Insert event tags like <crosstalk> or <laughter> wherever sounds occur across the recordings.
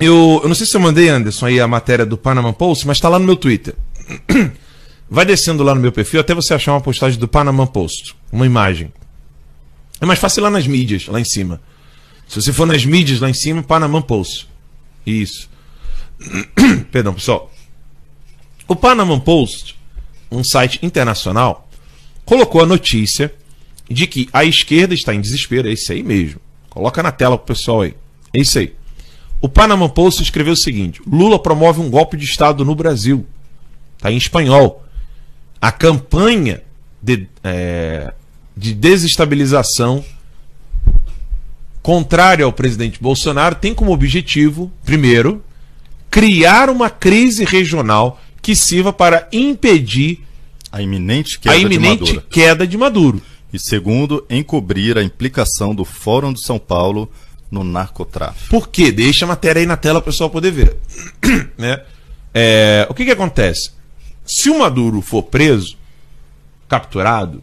Eu, eu não sei se eu mandei, Anderson, aí a matéria do Panama Post, mas está lá no meu Twitter. <clears throat> Vai descendo lá no meu perfil até você achar uma postagem do Panama Post, uma imagem. É mais fácil lá nas mídias, lá em cima. Se você for nas mídias lá em cima, Panama Post. Isso. <clears throat> Perdão, pessoal. O Panama Post, um site internacional, colocou a notícia de que a esquerda está em desespero. É isso aí mesmo. Coloca na tela pro pessoal aí. É isso aí. O Panama Post escreveu o seguinte: Lula promove um golpe de Estado no Brasil. Está em espanhol. A campanha de, é, de desestabilização contrária ao presidente Bolsonaro tem como objetivo, primeiro, criar uma crise regional que sirva para impedir a iminente queda, a iminente de, Maduro. queda de Maduro. E segundo, encobrir a implicação do Fórum de São Paulo no narcotráfico. Por quê? Deixa a matéria aí na tela para o pessoal poder ver. <clears throat> né? É, o que, que acontece? Se o Maduro for preso, capturado,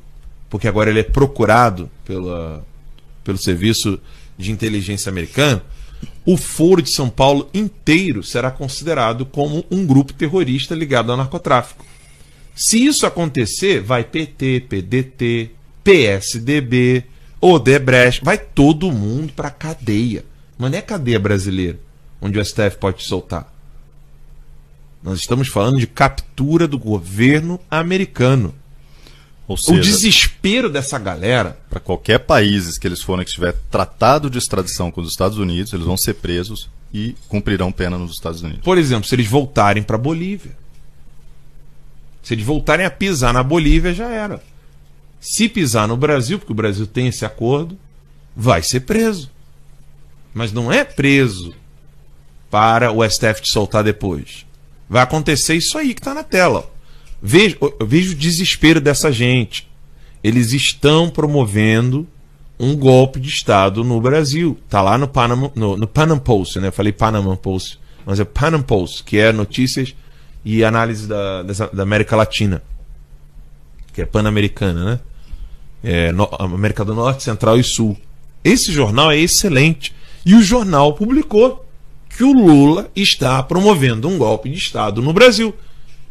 porque agora ele é procurado pela, pelo serviço de inteligência americano, o Foro de São Paulo inteiro será considerado como um grupo terrorista ligado ao narcotráfico. Se isso acontecer, vai PT, PDT, PSDB, o Debrecht, vai todo mundo pra cadeia. Mas não é cadeia brasileira, onde o STF pode te soltar. Nós estamos falando de captura do governo americano. Seja, o desespero dessa galera. Para qualquer país que eles forem que tiver tratado de extradição com os Estados Unidos, eles vão ser presos e cumprirão pena nos Estados Unidos. Por exemplo, se eles voltarem para Bolívia. Se eles voltarem a pisar na Bolívia, já era. Se pisar no Brasil, porque o Brasil tem esse acordo, vai ser preso. Mas não é preso para o STF te soltar depois. Vai acontecer isso aí que está na tela. Vejo, eu vejo o desespero dessa gente. Eles estão promovendo um golpe de Estado no Brasil. Está lá no Panam no, no Panam Post, né? Eu falei Panama Post, mas é Panam Post, que é notícias e análise da, da América Latina, que é pan-americana, né? é, no, América do Norte, Central e Sul. Esse jornal é excelente. E o jornal publicou que o Lula está promovendo um golpe de Estado no Brasil.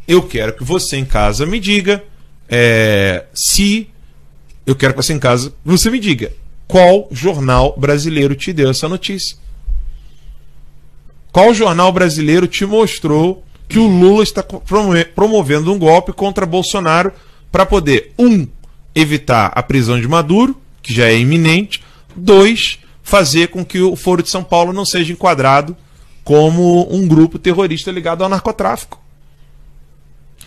Eu quero que você em casa me diga é, se. Eu quero que você em casa você me diga qual jornal brasileiro te deu essa notícia. Qual jornal brasileiro te mostrou que o Lula está promovendo um golpe contra Bolsonaro para poder, um, evitar a prisão de Maduro, que já é iminente. Dois, fazer com que o Foro de São Paulo não seja enquadrado como um grupo terrorista ligado ao narcotráfico.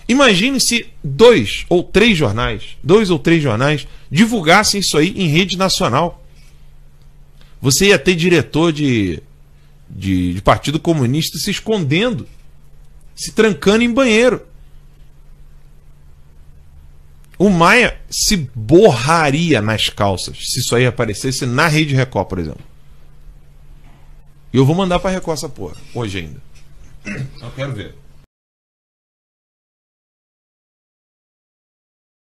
Imagine se dois ou três jornais, dois ou três jornais, divulgassem isso aí em rede nacional. Você ia ter diretor de, de, de Partido Comunista se escondendo, se trancando em banheiro. O Maia se borraria nas calças se isso aí aparecesse na Rede Record, por exemplo. E eu vou mandar pra Record essa porra, hoje ainda. Eu quero ver.